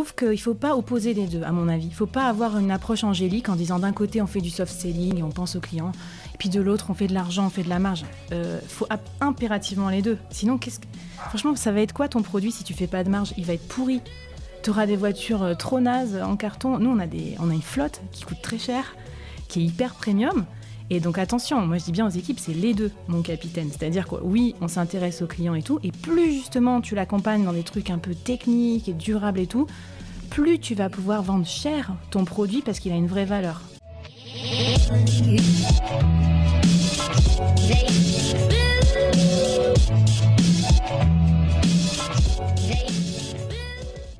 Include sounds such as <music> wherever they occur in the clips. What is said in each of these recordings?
trouve qu'il faut pas opposer les deux, à mon avis. Il faut pas avoir une approche angélique en disant d'un côté on fait du soft selling et on pense aux clients, et puis de l'autre on fait de l'argent, on fait de la marge. Il euh, faut impérativement les deux. Sinon, qu'est-ce que... franchement, ça va être quoi ton produit si tu fais pas de marge Il va être pourri. Tu auras des voitures euh, trop nazes en carton. Nous, on a, des... on a une flotte qui coûte très cher, qui est hyper premium. Et donc attention, moi je dis bien aux équipes, c'est les deux, mon capitaine. C'est-à-dire que oui, on s'intéresse aux clients et tout, et plus justement tu l'accompagnes dans des trucs un peu techniques et durables et tout, plus tu vas pouvoir vendre cher ton produit parce qu'il a une vraie valeur.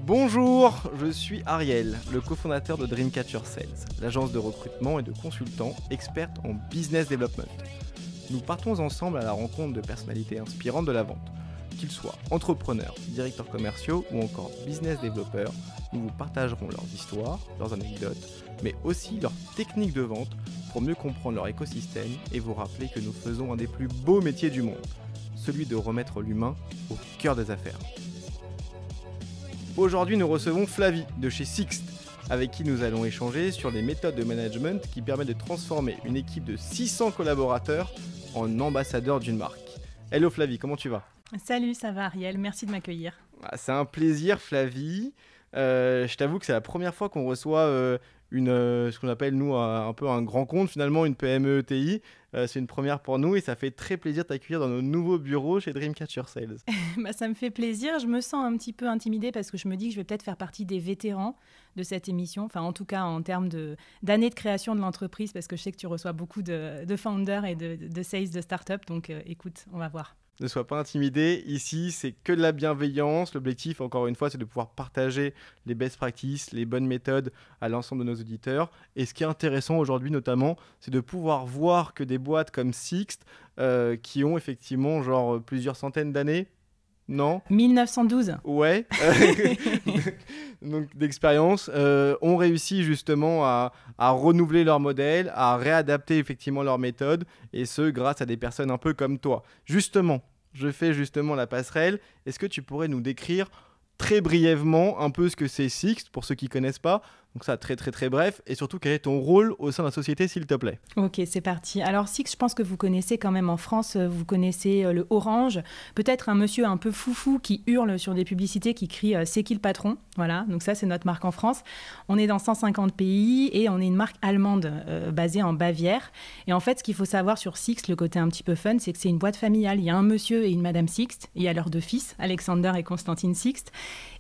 Bonjour, je suis Ariel, le cofondateur de Dreamcatcher Sales, l'agence de recrutement et de consultants experte en business development. Nous partons ensemble à la rencontre de personnalités inspirantes de la vente qu'ils soient entrepreneurs, directeurs commerciaux ou encore business développeurs, nous vous partagerons leurs histoires, leurs anecdotes, mais aussi leurs techniques de vente pour mieux comprendre leur écosystème et vous rappeler que nous faisons un des plus beaux métiers du monde, celui de remettre l'humain au cœur des affaires. Aujourd'hui, nous recevons Flavie de chez Sixt, avec qui nous allons échanger sur les méthodes de management qui permettent de transformer une équipe de 600 collaborateurs en ambassadeurs d'une marque. Hello Flavie, comment tu vas Salut, ça va Ariel, merci de m'accueillir. Ah, c'est un plaisir Flavie. Euh, je t'avoue que c'est la première fois qu'on reçoit euh, une, euh, ce qu'on appelle nous un, peu un grand compte finalement, une PME ETI. c'est une première pour nous et ça fait très plaisir de t'accueillir dans nos nouveaux bureaux chez Dreamcatcher Sales. <laughs> Bah, ça me fait plaisir, je me sens un petit peu intimidée parce que je me dis que je vais peut-être faire partie des vétérans de cette émission, enfin en tout cas en termes d'années de, création de l'entreprise parce que je sais que tu reçois beaucoup de, founders et de, de sales de startups, donc écoute, on va voir ne sois pas intimidé. Ici, c'est que de la bienveillance. L'objectif, encore une fois, c'est de pouvoir partager les best practices, les bonnes méthodes à l'ensemble de nos auditeurs. Et ce qui est intéressant aujourd'hui, notamment, c'est de pouvoir voir que des boîtes comme Sixt, euh, qui ont effectivement genre plusieurs centaines d'années, non 1912. Ouais. <laughs> Donc d'expérience, On euh, ont réussi justement à, renouveler leur modèle, à réadapter effectivement leur méthode, et ce grâce à des personnes un peu comme toi. Justement, je fais justement la passerelle. Est-ce que tu pourrais nous décrire très brièvement un peu ce que c'est Sixte, pour ceux qui connaissent pas, donc ça, très très très bref. Et surtout, quel est ton rôle au sein de la société, s'il te plaît Ok, c'est parti. Alors Six, je pense que vous connaissez quand même en France, euh, vous connaissez euh, le orange. Peut-être un monsieur un peu foufou qui hurle sur des publicités, qui crie euh, C'est qui le patron ?» Voilà, donc ça c'est notre marque en France. On est dans 150 pays et on est une marque allemande basée en Bavière. Et en fait, ce qu'il faut savoir sur Six, le côté un petit peu fun, c'est que c'est une boîte familiale. Il y a un monsieur et une madame Six, il y a leurs deux fils, Alexander et Constantine Six.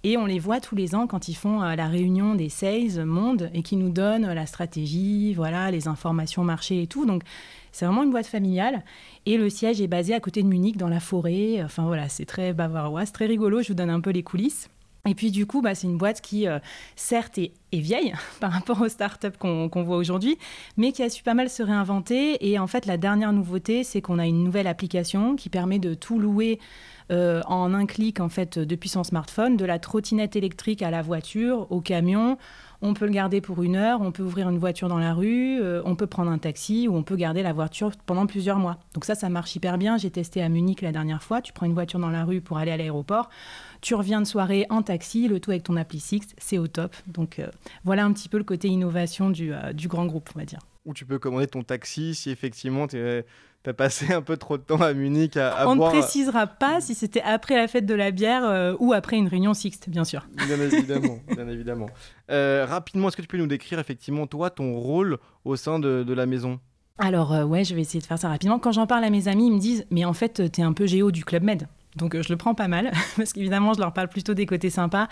Et on les voit tous les ans quand ils font euh, la réunion des 16 mondes et qui nous donnent euh, la stratégie, voilà, les informations marché et tout. Donc c'est vraiment une boîte familiale. Et le siège est basé à côté de Munich, dans la forêt. Enfin voilà, c'est très bavarois, c'est très rigolo. Je vous donne un peu les coulisses. Et puis du coup, bah, c'est une boîte qui, euh, certes, est, vieille <laughs> par rapport aux startups qu'on voit aujourd'hui, mais qui a su pas mal se réinventer. Et en fait, la dernière nouveauté, c'est qu'on a une nouvelle application qui permet de tout louer euh, en un clic, en fait, depuis son smartphone, de la trottinette électrique à la voiture, au camion, on peut le garder pour une heure, on peut ouvrir une voiture dans la rue, euh, on peut prendre un taxi ou on peut garder la voiture pendant plusieurs mois. Donc ça, ça marche hyper bien. J'ai testé à Munich la dernière fois. Tu prends une voiture dans la rue pour aller à l'aéroport, tu reviens de soirée en taxi, le tout avec ton appli Six, c'est au top. Donc euh, voilà un petit peu le côté innovation du, euh, du grand groupe, on va dire. Ou tu peux commander ton taxi si effectivement tu es t'as passé un peu trop de temps à Munich à, On ne euh, précisera pas si c'était après la fête de la bière euh, ou après une réunion sixte, bien sûr. Bien évidemment, bien évidemment. Euh, rapidement, est-ce que tu peux nous décrire effectivement toi ton rôle au sein de, la maison Alors ouais, je vais essayer de faire ça rapidement. Quand j'en parle à mes amis, ils me disent mais en fait t'es un peu géo du club Med. Donc euh, je le prends pas mal, <laughs> parce qu'évidemment, je leur parle plutôt des côtés sympas,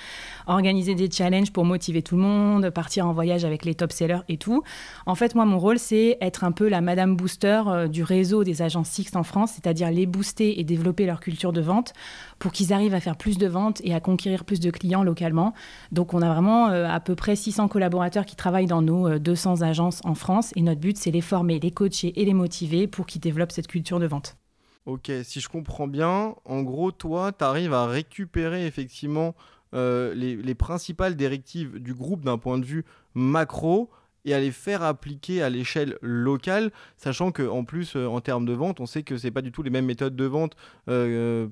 organiser des challenges pour motiver tout le monde, partir en voyage avec les top sellers et tout. En fait, moi, mon rôle, c'est être un peu la Madame Booster euh, du réseau des agences Six en France, c'est-à-dire les booster et développer leur culture de vente pour qu'ils arrivent à faire plus de ventes et à conquérir plus de clients localement. Donc on a vraiment euh, à peu près 600 collaborateurs qui travaillent dans nos 200 agences en France, et notre but, c'est les former, les coacher et les motiver pour qu'ils développent cette culture de vente. Ok, si je comprends bien, en gros, toi, tu arrives à récupérer effectivement euh, les, principales directives du groupe d'un point de vue macro et à les faire appliquer à l'échelle locale, sachant qu'en plus, euh, en termes de vente, on sait que ce n'est pas du tout les mêmes méthodes de vente euh,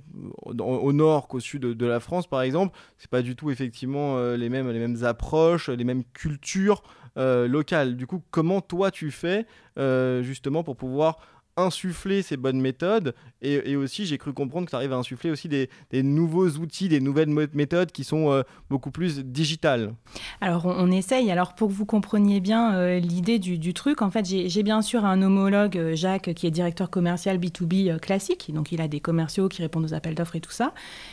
au, nord qu'au sud de, la France, par exemple. Ce n'est pas du tout effectivement les, mêmes, les mêmes approches, les mêmes cultures locales. Du coup, comment toi tu fais justement pour pouvoir insuffler ces bonnes méthodes et, aussi j'ai cru comprendre que ça arrive à insuffler aussi des, nouveaux outils, des nouvelles méthodes qui sont euh, beaucoup plus digitales. Alors on, essaye, alors pour que vous compreniez bien euh, l'idée du, du, truc, en fait j'ai bien sûr un homologue, euh, Jacques, qui est directeur commercial B2B classique, donc il a des commerciaux qui répondent aux appels d'offres et tout ça.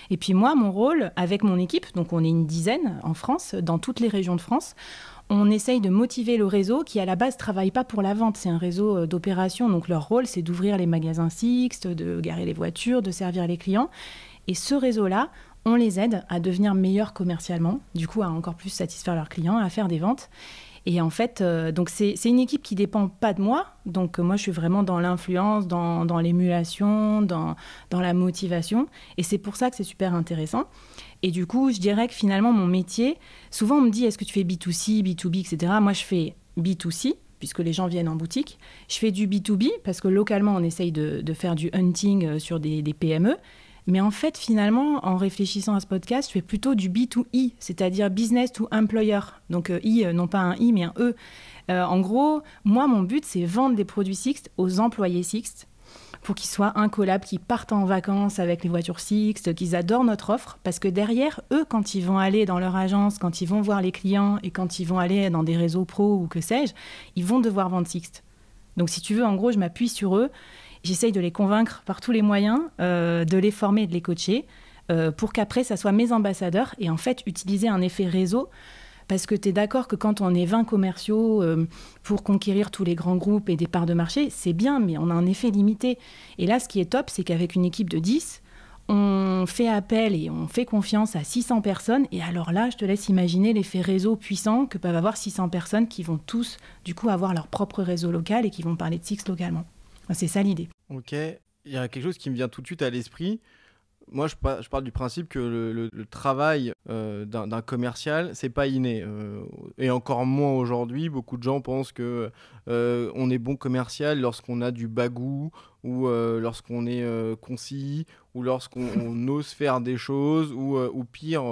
Et puis moi, mon rôle avec mon équipe, donc on est une dizaine en France, dans toutes les régions de France, on essaye de motiver le réseau qui, à la base, travaille pas pour la vente. C'est un réseau euh, d'opération. Donc, leur rôle, c'est d'ouvrir les magasins Sixt, de garer les voitures, de servir les clients. Et ce réseau-là, on les aide à devenir meilleurs commercialement, du coup, à encore plus satisfaire leurs clients, à faire des ventes. Et en fait, euh, donc c'est une équipe qui dépend pas de moi. Donc euh, moi, je suis vraiment dans l'influence, dans, l'émulation, dans, la motivation. Et c'est pour ça que c'est super intéressant. Et du coup, je dirais que finalement, mon métier, souvent on me dit, est-ce que tu fais B2C, B2B, etc. Moi, je fais B2C puisque les gens viennent en boutique. Je fais du B2B parce que localement, on essaye de, faire du hunting euh, sur des, des PME. Mais en fait, finalement, en réfléchissant à ce podcast, tu fais plutôt du B2E, c'est-à-dire business to employer. Donc euh, I, euh, non pas un I, mais un E. Euh, en gros, moi, mon but, c'est vendre des produits Sixt aux employés Sixt pour qu'ils soient incollables, qu'ils partent en vacances avec les voitures Sixt, qu'ils adorent notre offre, parce que derrière, eux, quand ils vont aller dans leur agence, quand ils vont voir les clients et quand ils vont aller dans des réseaux pro ou que sais-je, ils vont devoir vendre Sixt. Donc si tu veux, en gros, je m'appuie sur eux J'essaye de les convaincre par tous les moyens, euh, de les former, de les coacher, euh, pour qu'après, ça soit mes ambassadeurs et en fait, utiliser un effet réseau. Parce que tu es d'accord que quand on est 20 commerciaux euh, pour conquérir tous les grands groupes et des parts de marché, c'est bien, mais on a un effet limité. Et là, ce qui est top, c'est qu'avec une équipe de 10, on fait appel et on fait confiance à 600 personnes. Et alors là, je te laisse imaginer l'effet réseau puissant que peuvent avoir 600 personnes qui vont tous, du coup, avoir leur propre réseau local et qui vont parler de Six localement. C'est ça l'idée. Ok, il y a quelque chose qui me vient tout de suite à l'esprit. Moi, je, parle du principe que le, travail euh, d'un commercial, c'est pas inné. Euh, et encore moins aujourd'hui, beaucoup de gens pensent que euh, on est bon commercial lorsqu'on a du bagou, ou lorsqu'on est concis, ou lorsqu'on <laughs> ose faire des choses, ou, pire,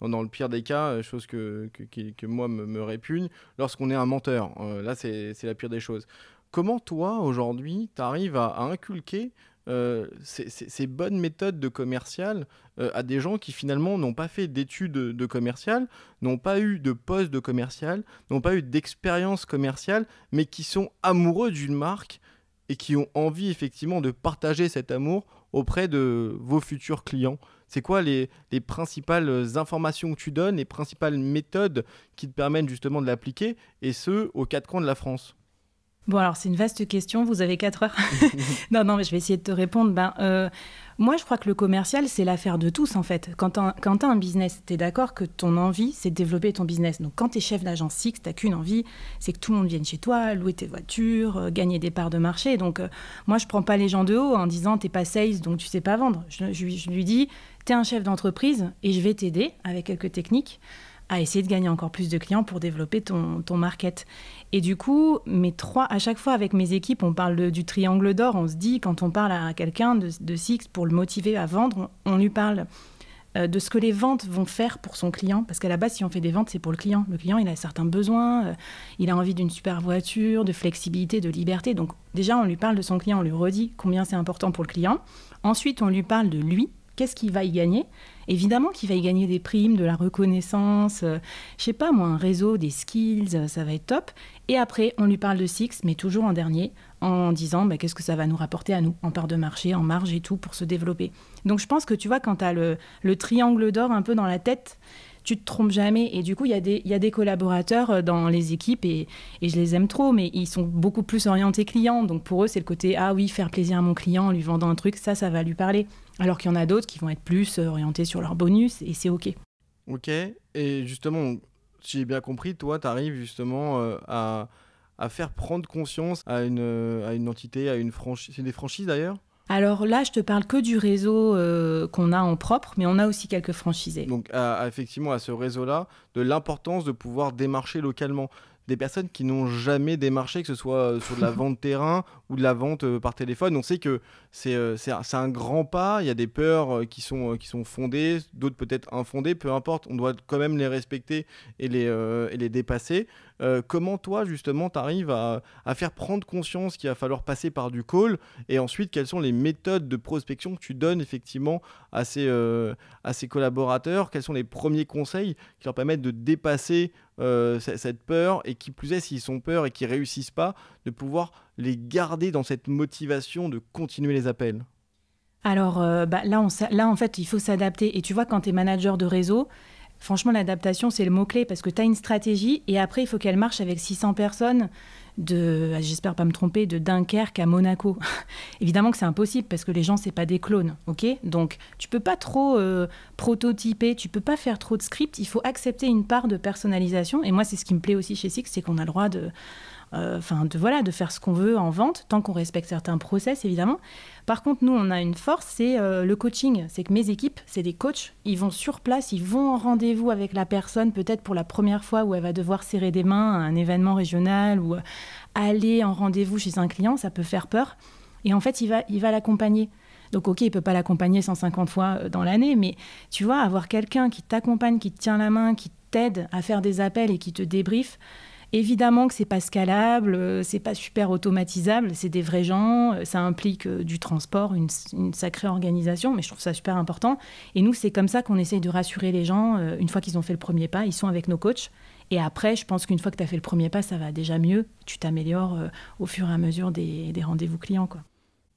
dans, le pire des cas, chose que, que, moi me répugne, lorsqu'on est un menteur. là, c'est la pire des choses. Comment toi, aujourd'hui, tu arrives à, inculquer euh, ces, bonnes méthodes de commercial euh, à des gens qui finalement n'ont pas fait d'études de, commercial, n'ont pas eu de poste de commercial, n'ont pas eu d'expérience commerciale, mais qui sont amoureux d'une marque et qui ont envie effectivement de partager cet amour auprès de vos futurs clients C'est quoi les, les, principales informations que tu donnes, les principales méthodes qui te permettent justement de l'appliquer, et ce, aux quatre coins de la France Bon, alors c'est une vaste question, vous avez 4 heures. <laughs> non, non, mais je vais essayer de te répondre. Ben, euh, moi, je crois que le commercial, c'est l'affaire de tous, en fait. Quand tu as, un business, tu es d'accord que ton envie, c'est de développer ton business. Donc, quand tu es chef d'agence Six, tu qu'une envie, c'est que tout le monde vienne chez toi, louer tes voitures, euh, gagner des parts de marché. Donc, euh, moi, je prends pas les gens de haut en disant, t'es pas sales, donc tu sais pas vendre. je lui dis, tu es un chef d'entreprise et je vais t'aider avec quelques techniques à essayer de gagner encore plus de clients pour développer ton, ton market. Et du coup, mes trois, à chaque fois avec mes équipes, on parle du triangle d'or. On se dit, quand on parle à quelqu'un de, de, Six pour le motiver à vendre, on lui parle euh, de ce que les ventes vont faire pour son client. Parce qu'à la base, si on fait des ventes, c'est pour le client. Le client, il a certains besoins, euh, il a envie d'une super voiture, de flexibilité, de liberté. Donc déjà, on lui parle de son client, on lui redit combien c'est important pour le client. Ensuite, on lui parle de lui, qu'est-ce qu'il va y gagner Évidemment qu'il va y gagner des primes, de la reconnaissance, euh, je sais pas moi, un réseau, des skills, euh, ça va être top. Et après, on lui parle de Six, mais toujours en dernier, en disant bah, qu'est-ce que ça va nous rapporter à nous, en part de marché, en marge et tout, pour se développer. Donc je pense que tu vois, quand tu as le triangle d'or un peu dans la tête, tu te trompes jamais. Et du coup, il y, y, a des collaborateurs euh, dans les équipes, et, je les aime trop, mais ils sont beaucoup plus orientés clients. Donc pour eux, c'est le côté, ah oui, faire plaisir à mon client en lui vendant un truc, ça, ça va lui parler. Alors qu'il y en a d'autres qui vont être plus euh, orientés sur leur bonus, et c'est OK. OK. Et justement, si j'ai bien compris, toi, tu arrives justement euh, à, faire prendre conscience à une, à une entité, à une franchise, c'est des franchises d'ailleurs alors là, je te parle que du réseau euh, qu'on a en propre, mais on a aussi quelques franchisés. Donc effectivement, à ce réseau-là, de l'importance de pouvoir démarcher localement des personnes qui n'ont jamais démarché, que ce soit euh, sur de la <laughs> vente terrain ou de la vente euh, par téléphone. On sait que c'est un grand pas, il y a des peurs qui, sont, qui sont fondées, d'autres peut-être infondées, peu importe, on doit quand même les respecter et les, et les dépasser. Euh, comment toi, justement, tu arrives à, faire prendre conscience qu'il va falloir passer par du call Et ensuite, quelles sont les méthodes de prospection que tu donnes effectivement à ces, euh, à ces collaborateurs Quels sont les premiers conseils qui leur permettent de dépasser euh, cette peur et qui plus est, s'ils sont peur et qu'ils réussissent pas, de pouvoir les garder dans cette motivation de continuer les appels alors bah, là, on, là, en fait, il faut s'adapter. Et tu vois, quand tu es manager de réseau, Franchement, l'adaptation, c'est le mot-clé parce que tu as une stratégie et après, il faut qu'elle marche avec 600 personnes de, ah, j'espère pas me tromper, de Dunkerque à Monaco. <laughs> Évidemment que c'est impossible parce que les gens, c'est pas des clones, ok Donc, tu peux pas trop euh, prototyper, tu peux pas faire trop de script, il faut accepter une part de personnalisation. Et moi, c'est ce qui me plaît aussi chez Six, c'est qu'on a le droit de euh, enfin, de voilà, de faire ce qu'on veut en vente, tant qu'on respecte certains process, évidemment. Par contre, nous, on a une force, c'est euh, le coaching. C'est que mes équipes, c'est des coachs. Ils vont sur place, ils vont en rendez-vous avec la personne, peut-être pour la première fois où elle va devoir serrer des mains à un événement régional ou euh, aller en rendez-vous chez un client, ça peut faire peur. Et en fait, il va, il va l'accompagner. Donc, ok, il peut pas l'accompagner 150 fois dans l'année, mais tu vois, avoir quelqu'un qui t'accompagne, qui te tient la main, qui t'aide à faire des appels et qui te débriefe, Évidemment que c'est pas scalable, euh, c'est pas super automatisable, c'est des vrais gens, euh, ça implique euh, du transport, une, sacrée organisation, mais je trouve ça super important. Et nous, c'est comme ça qu'on essaye de rassurer les gens. Une fois qu'ils ont fait le premier pas, ils sont avec nos coachs. Et après, je pense qu'une fois que tu as fait le premier pas, ça va déjà mieux. Tu t'améliores au fur et à mesure des, rendez-vous clients. Quoi.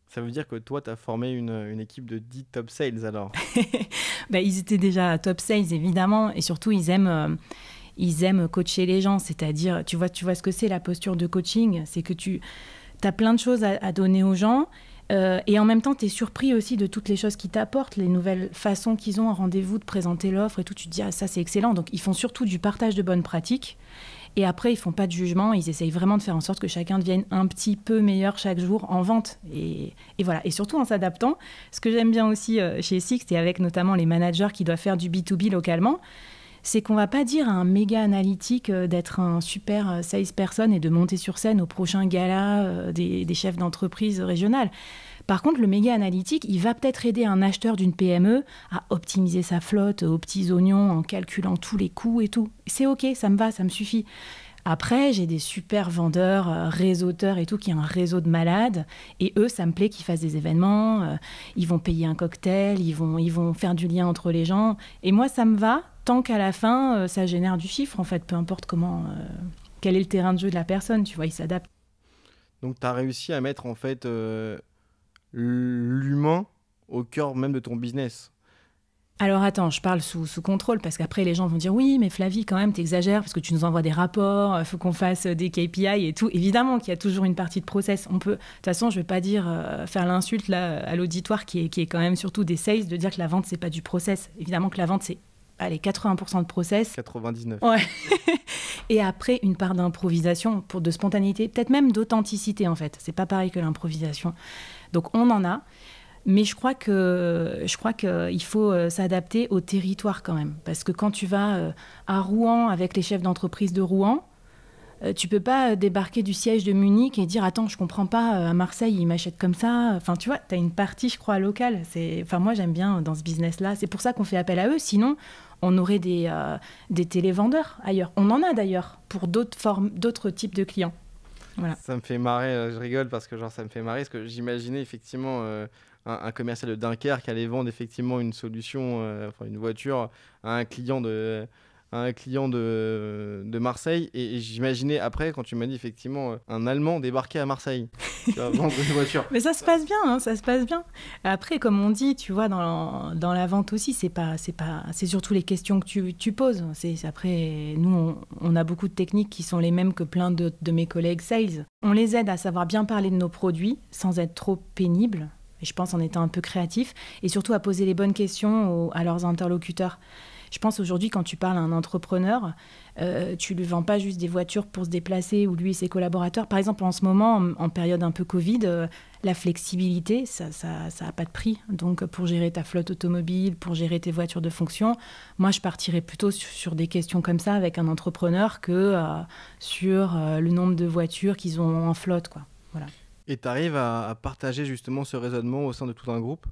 Ça veut dire que toi, tu as formé une, équipe de 10 top sales alors <laughs> ben, Ils étaient déjà top sales, évidemment. Et surtout, ils aiment ils aiment coacher les gens. C'est-à-dire, tu vois, tu vois ce que c'est la posture de coaching C'est que tu as plein de choses à, donner aux gens. Euh, et en même temps, tu es surpris aussi de toutes les choses qu'ils t'apportent, les nouvelles façons qu'ils ont en rendez-vous de présenter l'offre et tout. Tu te dis, ah, ça c'est excellent. Donc, ils font surtout du partage de bonnes pratiques. Et après, ils font pas de jugement. Ils essayent vraiment de faire en sorte que chacun devienne un petit peu meilleur chaque jour en vente. Et, et voilà. Et surtout en s'adaptant. Ce que j'aime bien aussi euh, chez Six, et avec notamment les managers qui doivent faire du B2B localement, c'est qu'on va pas dire à un méga analytique euh, d'être un super euh, salesperson et de monter sur scène au prochain gala euh, des, chefs d'entreprise régionales. Par contre, le méga analytique, il va peut-être aider un acheteur d'une PME à optimiser sa flotte aux petits oignons en calculant tous les coûts et tout. C'est OK, ça me va, ça me suffit. Après, j'ai des super vendeurs, réseauteurs et tout, qui ont un réseau de malades. Et eux, ça me plaît qu'ils fassent des événements. Ils vont payer un cocktail, ils vont, ils vont faire du lien entre les gens. Et moi, ça me va tant qu'à la fin, euh, ça génère du chiffre, en fait, peu importe comment, euh, quel est le terrain de jeu de la personne, tu vois, il s'adapte. Donc, tu as réussi à mettre, en fait, euh, l'humain au cœur même de ton business. Alors attends, je parle sous, sous contrôle parce qu'après les gens vont dire oui, mais Flavie, quand même, t'exagères parce que tu nous envoies des rapports, il faut qu'on fasse des KPI et tout. Évidemment qu'il y a toujours une partie de process. On peut, de toute façon, je vais pas dire faire l'insulte là à l'auditoire qui est, qui est quand même surtout des sales de dire que la vente c'est pas du process. Évidemment que la vente c'est allez, 80% de process. 99. Ouais. <laughs> et après, une part d'improvisation, pour de spontanéité, peut-être même d'authenticité en fait. C'est pas pareil que l'improvisation. Donc on en a. Mais je crois que je crois qu'il faut euh, s'adapter au territoire quand même, parce que quand tu vas euh, à Rouen avec les chefs d'entreprise de Rouen, euh, tu peux pas débarquer du siège de Munich et dire attends je comprends pas à Marseille ils m'achètent comme ça. Enfin tu vois, tu as une partie je crois locale. enfin moi j'aime bien dans ce business là. C'est pour ça qu'on fait appel à eux. Sinon on aurait des, euh, des télévendeurs ailleurs. On en a d'ailleurs pour d'autres formes, d'autres types de clients. Voilà. Ça me fait marrer, euh, je rigole parce que genre ça me fait marrer, parce que j'imaginais effectivement euh, un, commercial de Dunkerque allait vendre effectivement une solution, une voiture à un client de un client de, de Marseille. Et, j'imaginais après, quand tu m'as dit effectivement euh, un Allemand débarqué à Marseille, <laughs> tu vendre une voiture. Mais ça se passe bien, hein, ça se passe bien. Après, comme on dit, tu vois, dans, dans la vente aussi, c'est pas, c'est pas, c'est surtout les questions que tu, tu poses. C'est après, nous, on, a beaucoup de techniques qui sont les mêmes que plein de, de mes collègues sales. On les aide à savoir bien parler de nos produits sans être trop pénible. Je pense en étant un peu créatif et surtout à poser les bonnes questions à leurs interlocuteurs. Je pense aujourd'hui, quand tu parles à un entrepreneur, euh, tu lui vends pas juste des voitures pour se déplacer ou lui et ses collaborateurs. Par exemple, en ce moment, en, période un peu Covid, euh, la flexibilité, ça n'a ça, pas de prix. Donc, pour gérer ta flotte automobile, pour gérer tes voitures de fonction, moi, je partirais plutôt sur, des questions comme ça avec un entrepreneur que euh, sur euh, le nombre de voitures qu'ils ont en flotte. Quoi. Voilà. Et tu arrives à partager justement ce raisonnement au sein de tout un groupe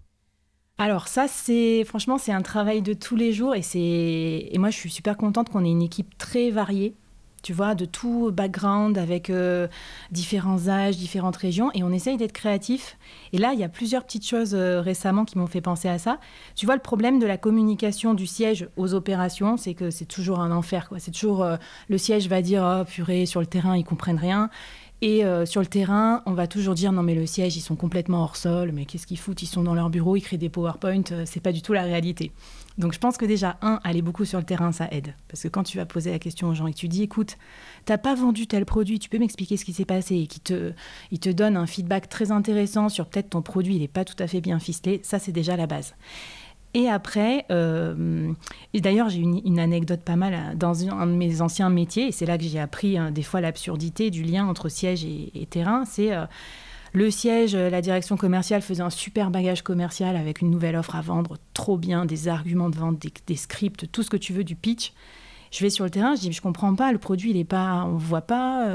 alors ça, c'est franchement, c'est un travail de tous les jours et c'est et moi je suis super contente qu'on ait une équipe très variée, tu vois, de tout background avec euh, différents âges, différentes régions et on essaye d'être créatif. Et là, il y a plusieurs petites choses euh, récemment qui m'ont fait penser à ça. Tu vois, le problème de la communication du siège aux opérations, c'est que c'est toujours un enfer. C'est toujours euh, le siège va dire oh, purée sur le terrain ils comprennent rien et euh, sur le terrain, on va toujours dire non mais le siège, ils sont complètement hors sol, mais qu'est-ce qu'ils foutent Ils sont dans leur bureau, ils créent des PowerPoint, euh, c'est pas du tout la réalité. Donc je pense que déjà, un, aller beaucoup sur le terrain, ça aide. Parce que quand tu vas poser la question aux gens et tu dis, écoute, t'as pas vendu tel produit, tu peux m'expliquer ce qui s'est passé et qui te, il te donne un feedback très intéressant sur peut-être ton produit, il n'est pas tout à fait bien ficelé, ça c'est déjà la base. Et après, euh, et d'ailleurs, j'ai une, une, anecdote pas mal hein, dans un de mes anciens métiers, et c'est là que j'ai appris hein, des fois l'absurdité du lien entre siège et, terrain. C'est euh, le siège, euh, la direction commerciale faisait un super bagage commercial avec une nouvelle offre à vendre, trop bien, des arguments de vente, des, scripts, tout ce que tu veux, du pitch. Je vais sur le terrain, je dis, je comprends pas, le produit, il est pas, on voit pas.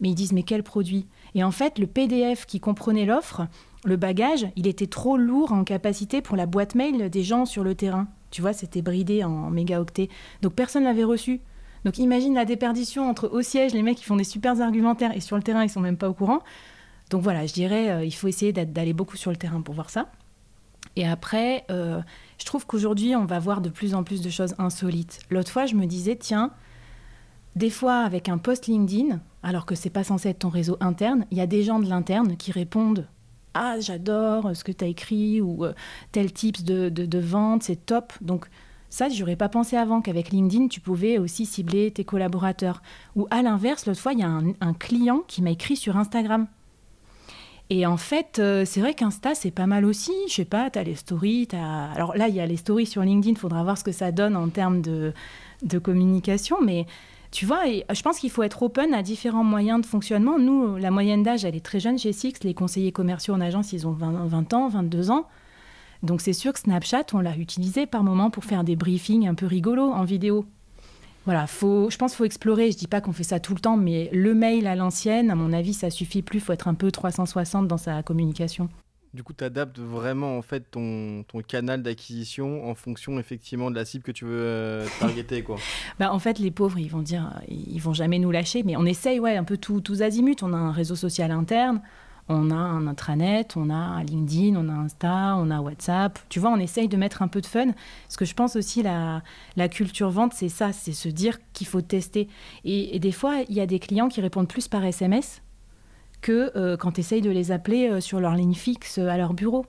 mais ils disent, mais quel produit Et en fait, le PDF qui comprenait l'offre, le bagage, il était trop lourd en capacité pour la boîte mail des gens sur le terrain. Tu vois, c'était bridé en mégaoctets. Donc personne l'avait reçu. Donc imagine la déperdition entre au siège, les mecs qui font des super argumentaires et sur le terrain, ils sont même pas au courant. Donc voilà, je dirais, euh, il faut essayer d'aller beaucoup sur le terrain pour voir ça. Et après, euh, je trouve qu'aujourd'hui, on va voir de plus en plus de choses insolites. L'autre fois, je me disais, tiens, des fois, avec un post LinkedIn, alors que c'est pas censé être ton réseau interne, il y a des gens de l'interne qui répondent ah, j'adore ce que tu as écrit ou euh, tel tips de, de, vente, c'est top. Donc, ça, j'aurais pas pensé avant qu'avec LinkedIn, tu pouvais aussi cibler tes collaborateurs. Ou à l'inverse, l'autre fois, il y a un, client qui m'a écrit sur Instagram. Et en fait, euh, c'est vrai qu'Insta, c'est pas mal aussi. Je sais pas, tu as les stories. As... Alors là, il y a les stories sur LinkedIn, il faudra voir ce que ça donne en termes de, de communication. Mais tu vois, euh, je pense qu'il faut être open à différents moyens de fonctionnement. Nous, euh, la moyenne d'âge, elle est très jeune chez Six. Les conseillers commerciaux en agence, ils ont 20, ans, 22 ans. Donc c'est sûr que Snapchat, on l'a utilisé par moment pour faire des briefings un peu rigolos en vidéo. Voilà, faut, je pense qu'il faut explorer. Je ne dis pas qu'on fait ça tout le temps, mais le mail à l'ancienne, à mon avis, ça suffit plus. Il faut être un peu 360 dans sa communication. Du coup, tu adaptes vraiment en fait ton, ton canal d'acquisition en fonction effectivement de la cible que tu veux euh, <laughs> targeter quoi. bah, en fait, les pauvres, ils vont dire ils vont jamais nous lâcher, mais on essaye ouais, un peu tous tout azimuts, on a un réseau social interne, on a un intranet, on a un LinkedIn, on a Insta, on a WhatsApp. Tu vois, on essaye de mettre un peu de fun. Parce que je pense aussi la, la culture vente, c'est ça, c'est se dire qu'il faut tester. Et, et des fois, il y a des clients qui répondent plus par SMS que euh, quand tu essayes de les appeler euh, sur leur ligne fixe euh, à leur bureau.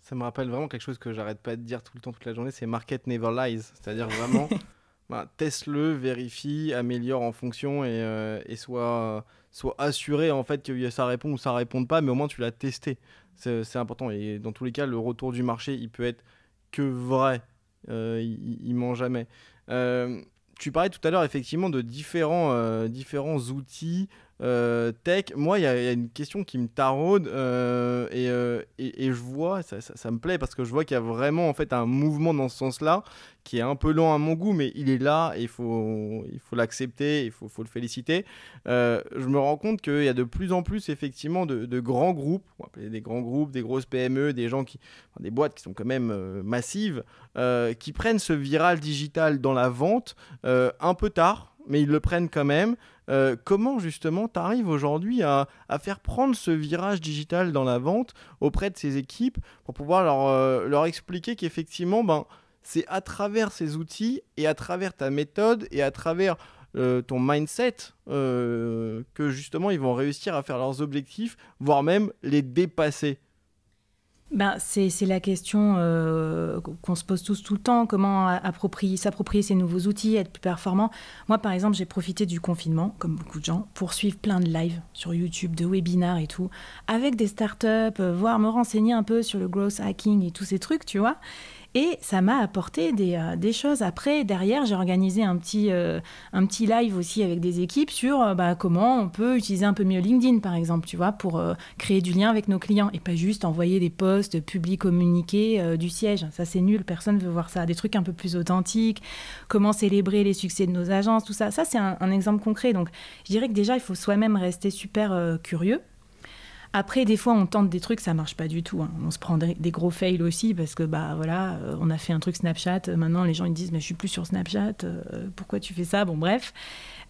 Ça me rappelle vraiment quelque chose que j'arrête pas de dire tout le temps, toute la journée, c'est market never lies. C'est-à-dire vraiment, <laughs> ben, teste-le, vérifie, améliore en fonction et, soit, assuré en fait que ça répond ou ça répond pas, mais au moins tu l'as testé. C'est important. Et dans tous les cas, le retour du marché, il peut être que vrai. il, il, ment jamais. tu parlais tout à l'heure effectivement de différents, différents outils, euh, tech, moi, il y, a une question qui me taraude euh, euh, et, je vois, ça, me plaît parce que je vois qu'il y a vraiment en fait un mouvement dans ce sens-là qui est un peu lent à mon goût, mais il est là et il faut l'accepter, il faut, le féliciter. je me rends compte qu'il y a de plus en plus effectivement de, grands groupes, des grands groupes, des grosses PME, des gens qui, des boîtes qui sont quand même massives, qui prennent ce viral digital dans la vente un peu tard mais ils le prennent quand même. Euh, comment justement tu arrives aujourd'hui à, faire prendre ce virage digital dans la vente auprès de ces équipes pour pouvoir leur, euh, expliquer qu'effectivement, ben, c'est à travers ces outils et à travers ta méthode et à travers euh, ton mindset que justement ils vont réussir à faire leurs objectifs, voire même les dépasser ben, c'est, la question euh, qu'on se pose tous tout le temps, comment s'approprier ces nouveaux outils, être plus performant. Moi, par exemple, j'ai profité du confinement, comme beaucoup de gens, pour suivre plein de lives sur YouTube, de webinars et tout, avec des startups, euh, voire me renseigner un peu sur le growth hacking et tous ces trucs, tu vois. Et ça m'a apporté euh, des, choses. Après, derrière, j'ai organisé un petit, euh, un petit live aussi avec des équipes sur euh, bah, comment on peut utiliser un peu mieux LinkedIn, par exemple, tu vois, pour créer du lien avec nos clients et pas juste envoyer des posts, publics communiqués du siège. Ça, c'est nul, personne ne veut voir ça. Des trucs un peu plus authentiques, comment célébrer les succès de nos agences, tout ça. Ça, c'est un, un, exemple concret. Donc, je dirais que déjà, il faut soi-même rester super curieux après, des fois, on tente des trucs, ça marche pas du tout. Hein. On se prend des gros fails aussi parce que, bah voilà, euh, on a fait un truc Snapchat. Euh, maintenant, les gens ils disent, mais je suis plus sur Snapchat. Euh, pourquoi tu fais ça Bon, bref.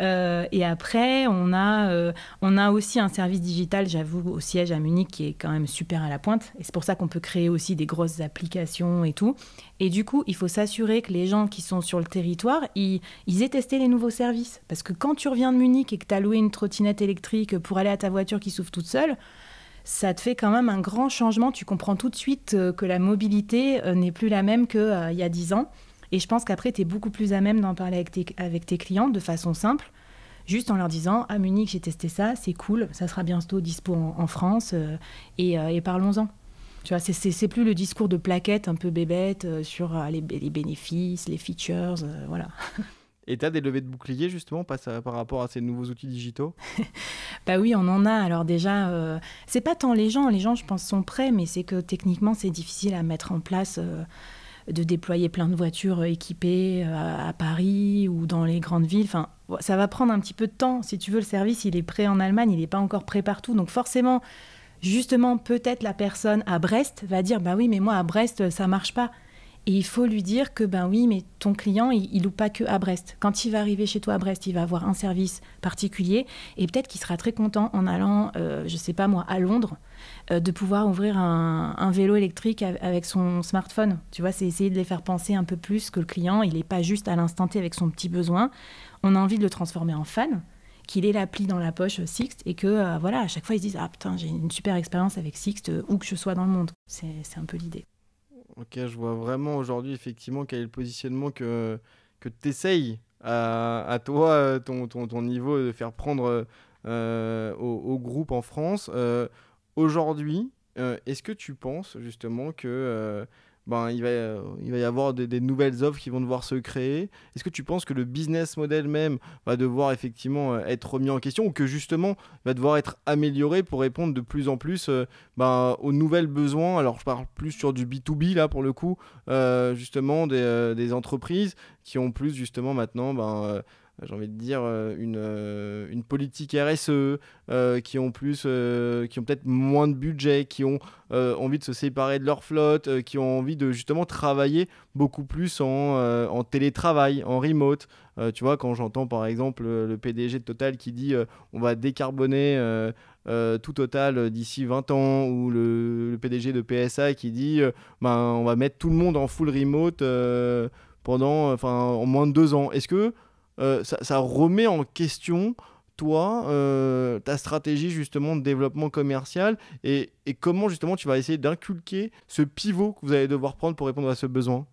et après, on a, on a aussi un service digital, j'avoue, au siège à Munich qui est quand même super à la pointe. Et c'est pour ça qu'on peut créer aussi des grosses applications et tout. Et du coup, il faut s'assurer que les gens qui sont sur le territoire, ils, ils aient testé les nouveaux services. Parce que quand tu reviens de Munich et que tu as loué une trottinette électrique pour aller à ta voiture qui s'ouvre toute seule, ça te fait quand même un grand changement. Tu comprends tout de suite euh, que la mobilité euh, n'est plus la même qu'il euh, y a 10 ans. Et je pense qu'après, tu es beaucoup plus à même d'en parler avec tes, clients de façon simple juste en leur disant à ah, Munich j'ai testé ça, c'est cool, ça sera bientôt dispo en, France et, parlons-en. Tu vois, c'est plus le discours de plaquette un peu bébête sur les, bénéfices, les features, voilà. <laughs> Et tu des levées de boucliers, justement par rapport à ces nouveaux outils digitaux <laughs> Bah oui, on en a. Alors déjà, euh, c'est pas tant les gens, les gens je pense sont prêts, mais c'est que techniquement c'est difficile à mettre en place. Euh, de déployer plein de voitures euh, équipées euh, à Paris ou dans les grandes villes. Enfin, ça va prendre un petit peu de temps. Si tu veux, le service, il est prêt en Allemagne, il n'est pas encore prêt partout. Donc forcément, justement, peut-être la personne à Brest va dire, bah oui, mais moi à Brest, ça marche pas. Et il faut lui dire que, ben oui, mais ton client, il, ou pas que à Brest. Quand il va arriver chez toi à Brest, il va avoir un service particulier et peut-être qu'il sera très content en allant, je euh, je sais pas moi, à Londres, euh, de pouvoir ouvrir un, vélo électrique avec son smartphone. Tu vois, c'est essayer de les faire penser un peu plus que le client, il n'est pas juste à l'instant T avec son petit besoin. On a envie de le transformer en fan qu'il ait l'appli dans la poche euh, Sixt et que voilà à chaque fois ils se disent ah putain j'ai une super expérience avec Sixte, où que je sois dans le monde c'est un peu l'idée Ok, je vois vraiment aujourd'hui, effectivement, quel est le positionnement que, que tu essayes à, à, toi, euh, ton, ton, niveau, de faire prendre euh, au, groupe en France. Euh, aujourd'hui, est-ce que tu penses justement que ben, il, va, euh, il va y avoir des, nouvelles offres qui vont devoir se créer. Est-ce que tu penses que le business model même va devoir effectivement euh, être remis en question ou que justement va devoir être amélioré pour répondre de plus en plus euh, ben, aux nouvelles besoins Alors je parle plus sur du B2B là pour le coup, justement des, entreprises qui ont plus justement maintenant ben, euh, j'ai envie de dire, euh, une, euh, une politique RSE, qui ont plus, qui ont peut-être moins de budget, qui ont envie de se séparer de leur flotte, qui ont envie de justement travailler beaucoup plus en, télétravail, en remote. tu vois, quand j'entends par exemple le PDG de Total qui dit on va décarboner tout Total d'ici 20 ans, ou le, le, PDG de PSA qui dit ben, on va mettre tout le monde en full remote pendant, enfin, en moins de deux ans. Est-ce que euh, ça, remet en question toi, euh, ta stratégie justement de développement commercial et, comment justement tu vas essayer d'inculquer ce pivot que vous allez devoir prendre pour répondre à ce besoin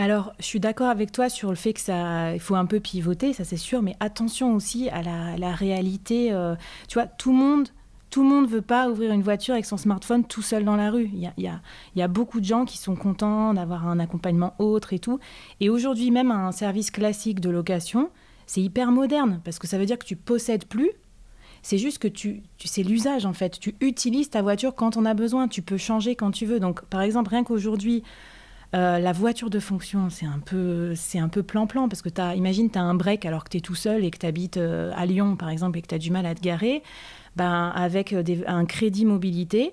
alors, je suis d'accord avec toi sur le fait que ça, il faut un peu pivoter, ça c'est sûr, mais attention aussi à la, réalité. Euh, tu vois, tout le monde tout le monde ne veut pas ouvrir une voiture avec son smartphone tout seul dans la rue. Il y a, y, a, beaucoup de gens qui sont contents d'avoir un accompagnement autre et tout. Et aujourd'hui, même un service classique de location, c'est hyper moderne parce que ça veut dire que tu possèdes plus. C'est juste que tu, tu c'est l'usage en fait. Tu utilises ta voiture quand on a besoin. Tu peux changer quand tu veux. Donc, par exemple, rien qu'aujourd'hui, euh, la voiture de fonction, c'est un peu c'est un peu plan-plan parce que t'as, imagine, tu as un break alors que tu es tout seul et que tu habites euh, à Lyon, par exemple, et que tu as du mal à te garer. Ben, avec euh, un crédit mobilité,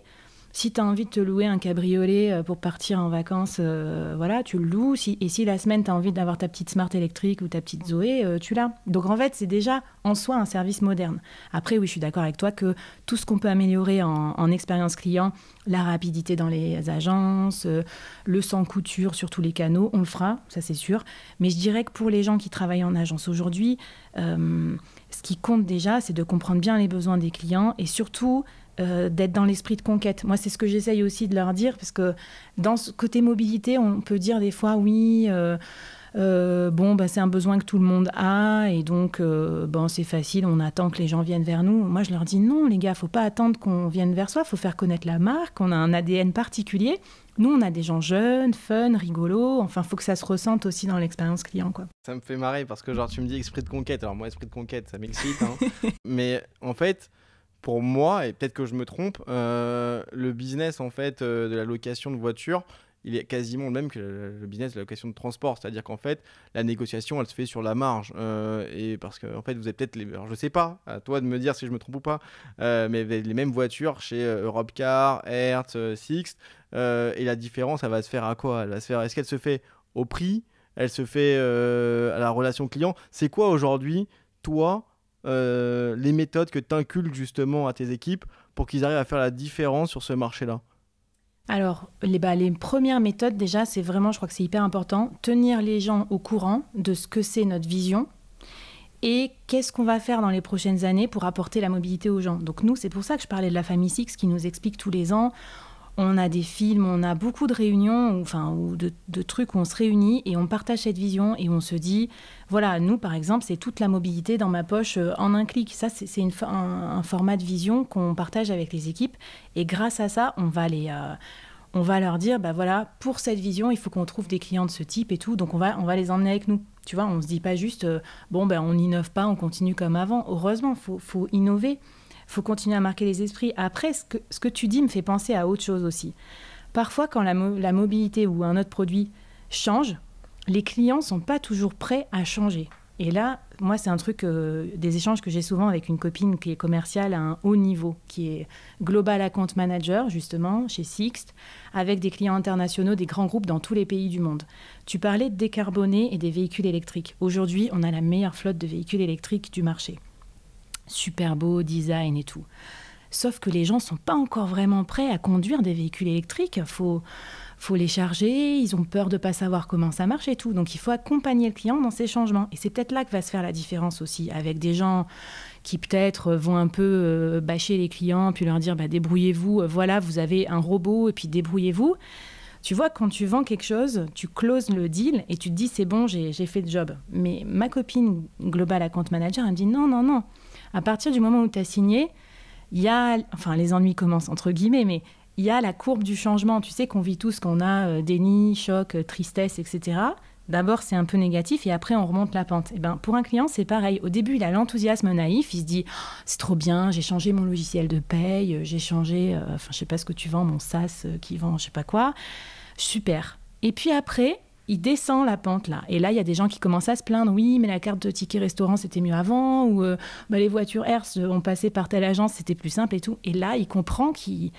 si tu as envie de te louer un cabriolet euh, pour partir en vacances, euh, voilà, tu le loues. et si la semaine, tu as envie d'avoir ta petite Smart électrique ou ta petite mm. Zoé, euh, tu l'as. Donc en fait, c'est déjà en soi un service moderne. Après, oui, je suis d'accord avec toi que tout ce qu'on peut améliorer en, expérience client, la rapidité dans les agences, le sans couture sur tous les canaux, on le fera, ça c'est sûr. Mais je dirais que pour les gens qui travaillent en agence aujourd'hui, ce qui compte déjà, c'est de comprendre bien les besoins des clients et surtout euh, d'être dans l'esprit de conquête. Moi, c'est ce que j'essaye aussi de leur dire, parce que dans ce côté mobilité, on peut dire des fois, oui, euh, euh, bon, bah, c'est un besoin que tout le monde a, et donc, bon, c'est facile, on attend que les gens viennent vers nous. Moi, je leur dis, non, les gars, faut pas attendre qu'on vienne vers soi, faut faire connaître la marque, on a un ADN particulier. Nous, on a des gens jeunes, fun, rigolos. Enfin, faut que ça se ressente aussi dans l'expérience client, quoi. Ça me fait marrer parce que, genre, tu me dis esprit de conquête. Alors, moi, esprit de conquête, ça m'excite. Hein. <laughs> Mais en fait, pour moi, et peut-être que je me trompe, euh, le business en fait euh, de la location de voiture, il est quasiment le même que le business de la location de transport. C'est-à-dire qu'en fait, la négociation, elle se fait sur la marge. Euh, et parce que, fait, vous avez peut-être les. Alors, je sais pas, à toi de me dire si je me trompe ou pas, mais les mêmes voitures chez Europcar, Hertz, Sixt. et la différence, elle va se faire à quoi Elle Est-ce qu'elle se fait au prix Elle se fait à la relation client C'est quoi aujourd'hui, toi euh, les méthodes que tu inculques justement à tes équipes pour qu'ils arrivent à faire la différence sur ce marché-là alors, les, bah, les premières méthodes, déjà, c'est vraiment, je crois que c'est hyper important, tenir les gens au courant de ce que c'est notre vision, et qu'est-ce qu'on va faire dans les prochaines années pour apporter la mobilité aux gens. Donc nous, c'est pour ça que je parlais de la famille Six qui nous explique tous les ans, on a des films, on a beaucoup de réunions, enfin, ou de, trucs où on se réunit et on partage cette vision et on se dit, voilà, nous par exemple, c'est toute la mobilité dans ma poche euh, en un clic. Ça, c'est un, format de vision qu'on partage avec les équipes et grâce à ça, on va les, euh, on va leur dire, bah voilà, pour cette vision, il faut qu'on trouve des clients de ce type et tout, donc on va, les emmener avec nous. Tu vois, on se dit pas juste, euh, bon ben on n'innove pas, on continue comme avant. Heureusement, il faut innover faut continuer à marquer les esprits. Après, ce que, tu dis me fait penser à autre chose aussi. Parfois, quand la, mobilité ou un autre produit change, les clients sont pas toujours prêts à changer. Et là, moi, c'est un truc euh, des échanges que j'ai souvent avec une copine qui est commerciale à un haut niveau, qui est global account manager justement chez Sixt, avec des clients internationaux, des grands groupes dans tous les pays du monde. Tu parlais de décarboner et des véhicules électriques. Aujourd'hui, on a la meilleure flotte de véhicules électriques du marché super beau, design et tout. Sauf que les gens sont pas encore vraiment prêts à conduire des véhicules électriques. Faut, faut les charger, ils ont peur de pas savoir comment ça marche et tout. Donc il faut accompagner le client dans ces changements. Et c'est peut-être là que va se faire la différence aussi, avec des gens qui peut-être vont un peu euh, bâcher les clients, puis leur dire bah, débrouillez-vous, voilà, vous avez un robot, et puis débrouillez-vous. Tu vois, quand tu vends quelque chose, tu closes le deal et tu te dis c'est bon, j'ai fait le job. Mais ma copine globale account manager, elle me dit non, non, non. À partir du moment où tu as signé, il y a, enfin les ennuis commencent entre guillemets, mais il y a la courbe du changement. Tu sais qu'on vit tous, qu'on a euh, déni, choc, euh, tristesse, etc. D'abord, c'est un peu négatif et après, on remonte la pente. Et eh ben, pour un client, c'est pareil. Au début, il a l'enthousiasme naïf. Il se dit oh, C'est trop bien, j'ai changé mon logiciel de paye, euh, j'ai changé, enfin, je sais pas ce que tu vends, mon SaaS qui vend, je sais pas quoi. Super. Et puis après, il descend la pente là. Et là, il y a des gens qui commencent à se plaindre. Oui, mais la carte de ticket restaurant, c'était mieux avant. Ou euh, bah, les voitures Hertz ont passé par telle agence, c'était plus simple et tout. Et là, il comprend qu'il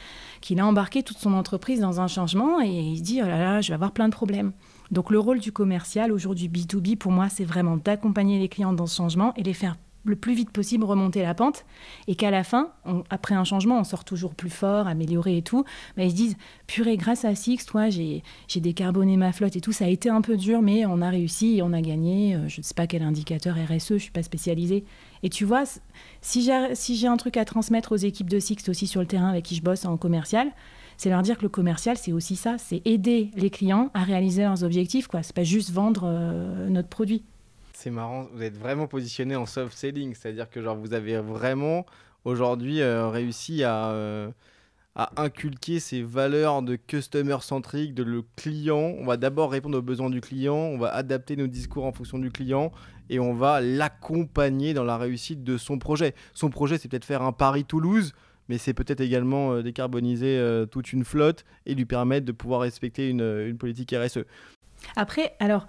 a embarqué toute son entreprise dans un changement et il dit, oh là là, je vais avoir plein de problèmes. Donc le rôle du commercial aujourd'hui B2B, pour moi, c'est vraiment d'accompagner les clients dans ce changement et les faire le plus vite possible remonter la pente et qu'à la fin, après un changement, on sort toujours plus fort, amélioré et tout. Mais bah, ils se disent purée, grâce à Six, toi, j'ai décarboné ma flotte et tout. Ça a été un peu dur, mais on a réussi et on a gagné. Euh, je ne sais pas quel indicateur RSE, je ne suis pas spécialisée. Et tu vois, si j'ai si un truc à transmettre aux équipes de Six aussi sur le terrain avec qui je bosse en commercial, c'est leur dire que le commercial, c'est aussi ça, c'est aider les clients à réaliser leurs objectifs. Ce n'est pas juste vendre euh, notre produit. C'est marrant, vous êtes vraiment positionné en soft selling, c'est-à-dire que genre vous avez vraiment aujourd'hui euh, réussi à, euh, à, inculquer ces valeurs de customer centrique, de le client. On va d'abord répondre aux besoins du client, on va adapter nos discours en fonction du client et on va l'accompagner dans la réussite de son projet. Son projet, c'est peut-être faire un Paris-Toulouse, mais c'est peut-être également euh, décarboniser toute une flotte et lui permettre de pouvoir respecter une, une politique RSE. Après, alors,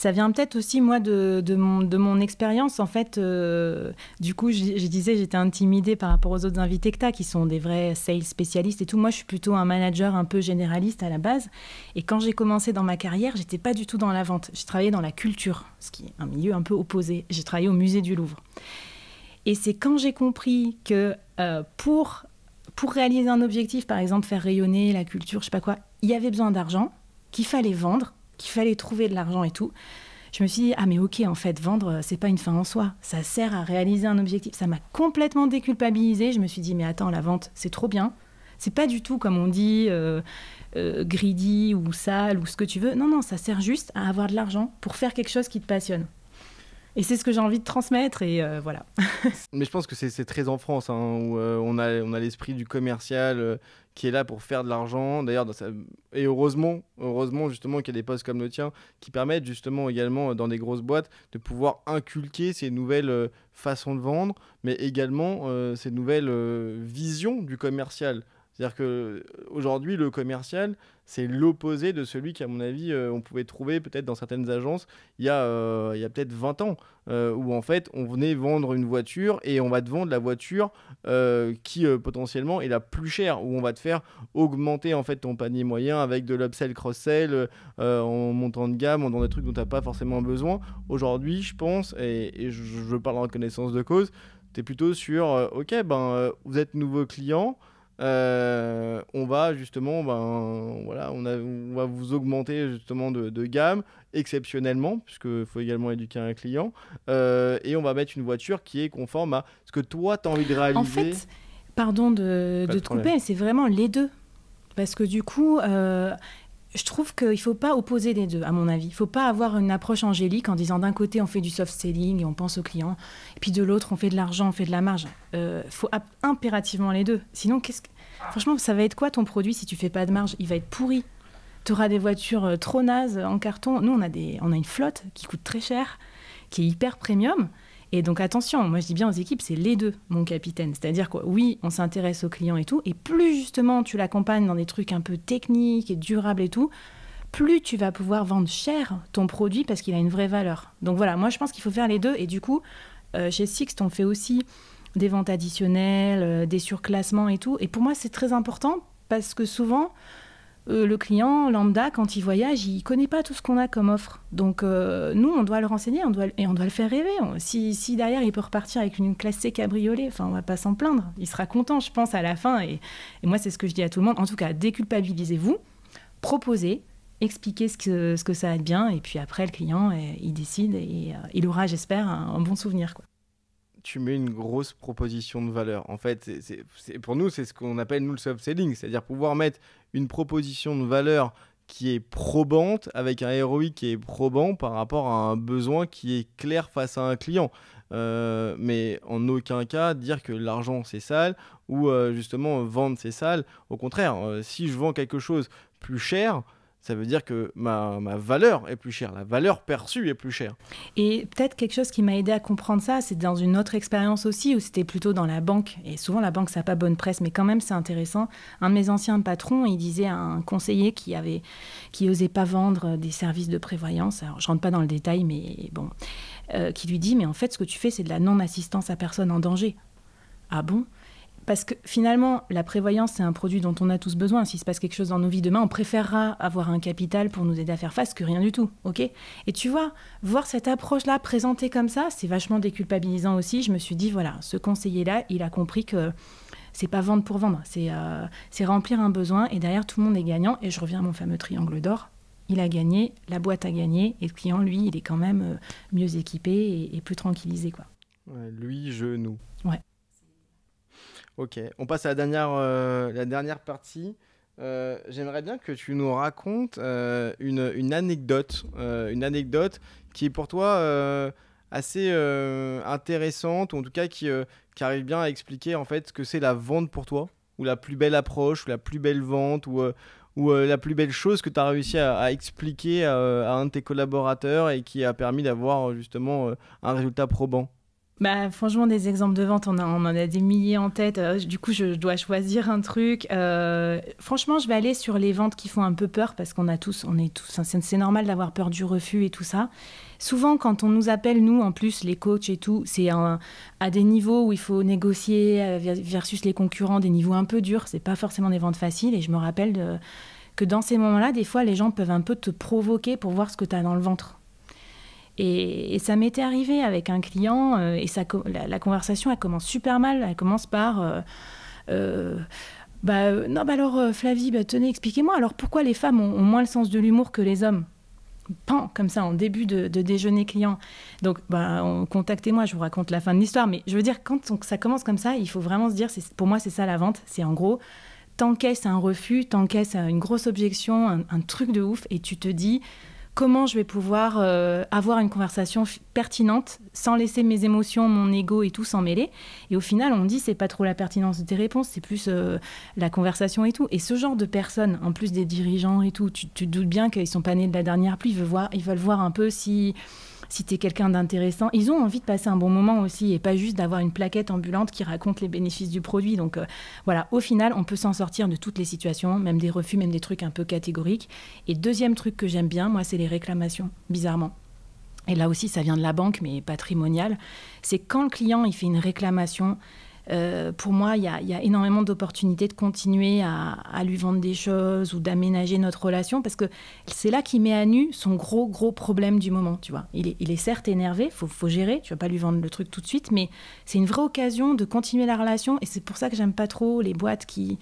ça vient peut-être aussi, moi, de, mon, de mon expérience. En fait, euh, du coup, je, disais, j'étais intimidée par rapport aux autres invités que tu as, qui sont des vrais sales spécialistes et tout. Moi, je suis plutôt un manager un peu généraliste à la base. Et quand j'ai commencé dans ma carrière, j'étais pas du tout dans la vente. J'ai travaillé dans la culture, ce qui est un milieu un peu opposé. J'ai travaillé au musée du Louvre. Et c'est quand j'ai compris que euh, pour, pour réaliser un objectif, par exemple faire rayonner la culture, je sais pas quoi, il y avait besoin d'argent, qu'il fallait vendre qu'il fallait trouver de l'argent et tout, je me suis dit, ah mais ok, en fait, vendre, c'est pas une fin en soi. Ça sert à réaliser un objectif. Ça m'a complètement déculpabilisé Je me suis dit, mais attends, la vente, c'est trop bien. C'est pas du tout, comme on dit, euh, euh, greedy ou sale ou ce que tu veux. Non, non, ça sert juste à avoir de l'argent pour faire quelque chose qui te passionne. Et c'est ce que j'ai envie de transmettre, et euh, voilà. <laughs> Mais je pense que c'est très en France, hein, où euh, on a, l'esprit du commercial euh, qui est là pour faire de l'argent. D'ailleurs, et heureusement, heureusement justement qu'il y a des postes comme le tien qui permettent justement également dans des grosses boîtes de pouvoir inculquer ces nouvelles façons de vendre, mais également ces nouvelles visions du commercial. C'est-à-dire qu'aujourd'hui, euh, le commercial, c'est l'opposé de celui qui, à mon avis, euh, on pouvait trouver peut-être dans certaines agences il y a, euh, peut-être 20 ans, où en fait, on venait vendre une voiture et on va te vendre la voiture qui potentiellement est la plus chère, où on va te faire augmenter en fait ton panier moyen avec de l'upsell, cross-sell, en montant de gamme, en donnant des trucs dont tu n'as pas forcément besoin. Aujourd'hui, je pense, et, je, parle en connaissance de cause, tu es plutôt sur, ok, ben, vous êtes nouveau client. Euh, on va justement, ben, voilà, on, va vous augmenter justement de, gamme exceptionnellement, puisqu'il faut également éduquer un client, euh, et on va mettre une voiture qui est conforme à ce que toi, tu as envie de réaliser. En fait, pardon de, de, te couper, c'est vraiment les deux. Parce que du coup, euh, je trouve qu'il ne faut pas opposer les deux, à mon avis. Il ne faut pas avoir une approche angélique en disant d'un côté on fait du soft selling et on pense aux clients, et puis de l'autre on fait de l'argent, on fait de la marge. Il euh, faut impérativement les deux. Sinon, quest franchement, ça va être quoi ton produit si tu fais pas de marge Il va être pourri. Tu auras des voitures euh, trop nazes en carton. Nous, on a, des... on a une flotte qui coûte très cher, qui est hyper premium. Et donc attention, moi je dis bien aux équipes, c'est les deux, mon capitaine. C'est-à-dire que oui, on s'intéresse aux clients et tout, et plus justement tu l'accompagnes dans des trucs un peu techniques et durables et tout, plus tu vas pouvoir vendre cher ton produit parce qu'il a une vraie valeur. Donc voilà, moi je pense qu'il faut faire les deux. Et du coup, euh, chez Sixt, on fait aussi des ventes additionnelles, euh, des surclassements et tout. Et pour moi, c'est très important parce que souvent, euh, le client lambda, quand il voyage, il ne connaît pas tout ce qu'on a comme offre. Donc euh, nous, on doit le renseigner on doit, et on doit le faire rêver. Si, si derrière, il peut repartir avec une classe cabriolet, enfin, on va pas s'en plaindre. Il sera content, je pense, à la fin. Et, moi, c'est ce que je dis à tout le monde. En tout cas, déculpabilisez-vous, proposez, expliquez ce que, ce que ça a de bien. Et puis après, le client, euh, il décide et il aura, j'espère, un, bon souvenir tu mets une grosse proposition de valeur. En fait, c'est pour nous, c'est ce qu'on appelle nous le soft-selling, c'est-à-dire pouvoir mettre une proposition de valeur qui est probante, avec un héroïque qui est probant par rapport à un besoin qui est clair face à un client. Euh, mais en aucun cas dire que l'argent c'est sale ou euh, justement vendre c'est sale. Au contraire, euh, si je vends quelque chose plus cher, ça veut dire que ma, valeur est plus chère, la valeur perçue est plus chère. Et peut-être quelque chose qui m'a aidé à comprendre ça, c'est dans une autre expérience aussi, où c'était plutôt dans la banque, et souvent la banque, ça n'a pas bonne presse, mais quand même c'est intéressant. Un de mes anciens patrons, il disait à un conseiller qui avait, qui osait pas vendre des services de prévoyance, alors je rentre pas dans le détail, mais bon, euh, qui lui dit, mais en fait ce que tu fais, c'est de la non-assistance à personne en danger. Ah bon parce que finalement, la prévoyance, c'est un produit dont on a tous besoin. S'il se passe quelque chose dans nos vies demain, on préférera avoir un capital pour nous aider à faire face que rien du tout, ok Et tu vois, voir cette approche-là présentée comme ça, c'est vachement déculpabilisant aussi. Je me suis dit, voilà, ce conseiller-là, il a compris que c'est pas vendre pour vendre, euh, c'est remplir un besoin et derrière, tout le monde est gagnant. Et je reviens à mon fameux triangle d'or. Il a gagné, la boîte a gagné, et le client, lui, il est quand même euh, mieux équipé et, plus tranquillisé, quoi. lui, je, nous. Ouais. Ok, on passe à la dernière, euh, la dernière partie. Euh, j'aimerais bien que tu nous racontes euh, une, anecdote, une anecdote qui est pour toi assez intéressante, ou en tout cas qui, qui, arrive bien à expliquer en fait ce que c'est la vente pour toi, ou la plus belle approche, ou la plus belle vente, ou, ou la plus belle chose que tu as réussi à, expliquer à, un de tes collaborateurs et qui a permis d'avoir justement un résultat probant. Bah, franchement, des exemples de vente, on, en a des milliers en tête. Euh, du coup, je, dois choisir un truc. Euh, franchement, je vais aller sur les ventes qui font un peu peur parce qu'on a tous, on est tous, c'est normal d'avoir peur du refus et tout ça. Souvent, quand on nous appelle, nous, en plus, les coachs et tout, c'est à des niveaux où il faut négocier euh, versus les concurrents, des niveaux un peu durs. C'est pas forcément des ventes faciles. Et je me rappelle que dans ces moments-là, des fois, les gens peuvent un peu te provoquer pour voir ce que tu as dans le ventre. Et, ça m'était arrivé avec un client, euh, et ça, la, conversation, elle commence super mal. Elle commence par. Euh, euh, bah, non, bah alors, Flavie, bah, tenez, expliquez-moi, alors pourquoi les femmes ont, moins le sens de l'humour que les hommes pan, comme ça, en début de, déjeuner client. Donc, bah, contactez-moi, je vous raconte la fin de l'histoire. Mais je veux dire, quand ça commence comme ça, il faut vraiment se dire, pour moi, c'est ça la vente. C'est en gros, t'encaisses un refus, t'encaisses une grosse objection, un, truc de ouf, et tu te dis, comment je vais pouvoir euh, avoir une conversation pertinente sans laisser mes émotions, mon ego et tout s'en mêler. Et au final, on dit c'est pas trop la pertinence de tes réponses, c'est plus euh, la conversation et tout. Et ce genre de personnes, en plus des dirigeants et tout, tu, te doutes bien qu'ils sont pas nés de la dernière pluie, ils voir, ils veulent voir un peu si si tu es quelqu'un d'intéressant. Ils ont envie de passer un bon moment aussi et pas juste d'avoir une plaquette ambulante qui raconte les bénéfices du produit. Donc euh, voilà, au final, on peut s'en sortir de toutes les situations, même des refus, même des trucs un peu catégoriques. Et deuxième truc que j'aime bien, moi, c'est les réclamations, bizarrement et là aussi ça vient de la banque mais patrimoniale, c'est quand le client il fait une réclamation, euh, pour moi, il y, a énormément d'opportunités de continuer à, lui vendre des choses ou d'aménager notre relation parce que c'est là qu'il met à nu son gros, gros problème du moment, tu vois. Il est, il est certes énervé, il faut, gérer, tu vas pas lui vendre le truc tout de suite, mais c'est une vraie occasion de continuer la relation et c'est pour ça que j'aime pas trop les boîtes qui,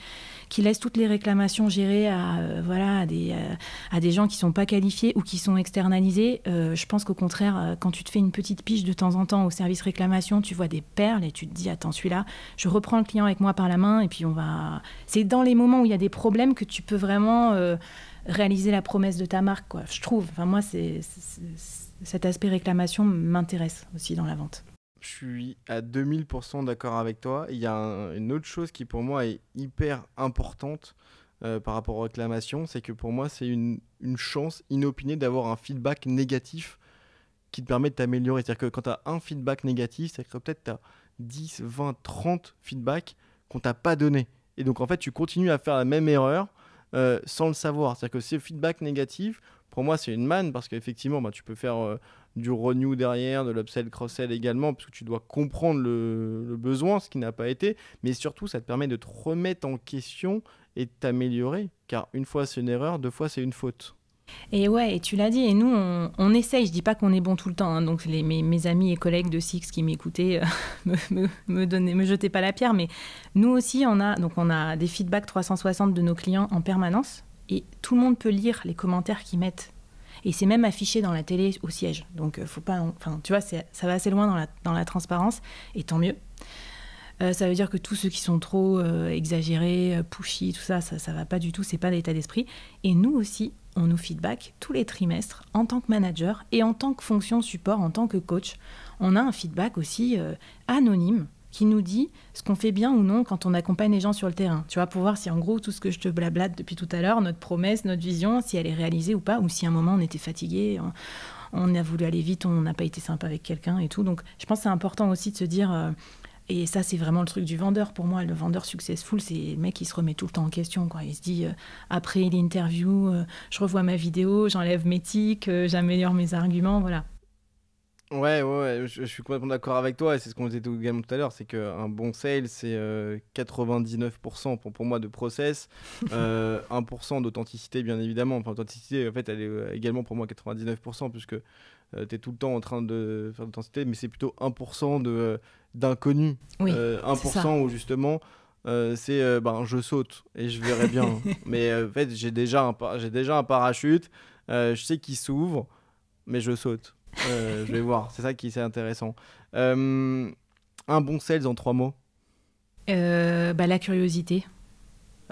qui laissent toutes les réclamations gérées à, euh, voilà, à, des, euh, à des gens qui sont pas qualifiés ou qui sont externalisés. je pense qu'au contraire, quand tu te fais une petite pige de temps en temps au service réclamation, tu vois des perles et tu te dis, attends, celui-là, je reprends le client avec moi par la main et puis on va. C'est dans les moments où il y a des problèmes que tu peux vraiment euh, réaliser la promesse de ta marque, quoi. Je trouve. Enfin, moi, c'est, cet aspect réclamation m'intéresse aussi dans la vente. Je suis à 2000% d'accord avec toi. Il y a une autre chose qui pour moi est hyper importante euh, par rapport aux réclamations, c'est que pour moi c'est une, chance inopinée d'avoir un feedback négatif qui te permet de t'améliorer. C'est-à-dire que quand tu as un feedback négatif, cest que peut-être tu as 10, 20, 30 feedbacks qu'on t'a pas donné. Et donc en fait, tu continues à faire la même erreur euh, sans le savoir. C'est-à-dire que ces feedbacks négatifs, pour moi, c'est une manne parce qu'effectivement, bah, tu peux faire euh, du renew derrière, de l'upsell, cross-sell également, parce que tu dois comprendre le, le besoin, ce qui n'a pas été. Mais surtout, ça te permet de te remettre en question et de t'améliorer. Car une fois, c'est une erreur, deux fois, c'est une faute. Et ouais, et tu l'as dit, et nous, on, essaye, je dis pas qu'on est bon tout le temps, hein. donc mes, amis et collègues de Six qui m'écoutaient euh, <laughs> me, me jetaient pas la pierre, mais nous aussi, on a, donc on a des feedbacks 360 de nos clients en permanence, et tout le monde peut lire les commentaires qu'ils mettent. Et c'est même affiché dans la télé au siège, donc euh, faut pas, enfin, tu vois, ça va assez loin dans la transparence, et tant mieux. Euh, ça veut dire que tous ceux qui sont trop euh, exagérés, euh, pushy, tout ça, ça, ne va pas du tout, c'est pas l'état d'esprit. Et nous aussi, on nous feedback tous les trimestres en tant que manager et en tant que fonction support, en tant que coach. On a un feedback aussi anonyme qui nous dit ce qu'on fait bien ou non quand on accompagne les gens sur le terrain. Tu vois, pour voir si en gros tout ce que je te blablate depuis tout à l'heure, notre promesse, notre vision, si elle est réalisée ou pas, ou si à un moment on était fatigué, on, a voulu aller vite, on n'a pas été sympa avec quelqu'un et tout. Donc je pense que c'est important aussi de se dire... Et ça, c'est vraiment le truc du vendeur. Pour moi, le vendeur successful, c'est le mec qui se remet tout le temps en question. Quoi. Il se dit, euh, après l'interview, euh, je revois ma vidéo, j'enlève mes tics, euh, j'améliore mes arguments, voilà. Ouais, ouais, je, suis complètement d'accord avec toi. c'est ce qu'on disait également tout à l'heure, c'est qu'un bon sale, c'est 99% pour, pour moi de process, 1% <laughs> d'authenticité, bien évidemment. Enfin, l'authenticité, en fait, elle est également pour moi 99%, puisque... tu es tout le temps en train de faire de mais c'est plutôt 1% de d'inconnu. 1% euh, où justement, euh, c'est euh, ben, je saute et je verrai bien. <laughs> mais en fait, j'ai déjà, un j'ai déjà un parachute, je sais qu'il s'ouvre, mais je saute. je vais voir, c'est ça qui est intéressant. un bon sales en trois mots bah, La curiosité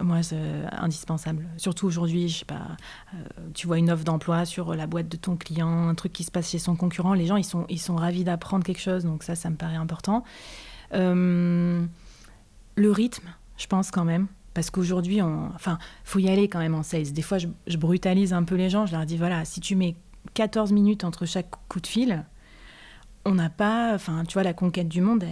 moi, c'est euh, indispensable. Surtout aujourd'hui, je sais pas, euh, tu vois une offre d'emploi sur la boîte de ton client, un truc qui se passe chez son concurrent, les gens, ils sont, ils sont ravis d'apprendre quelque chose, donc ça, ça me paraît important. Euh, le rythme, je pense quand même. Parce qu'aujourd'hui, il enfin, faut y aller quand même en sales. Des fois, je brutalise un peu les gens. Je leur dis, voilà, si tu mets 14 minutes entre chaque coup de fil, on n'a pas, enfin, tu vois, la conquête du monde,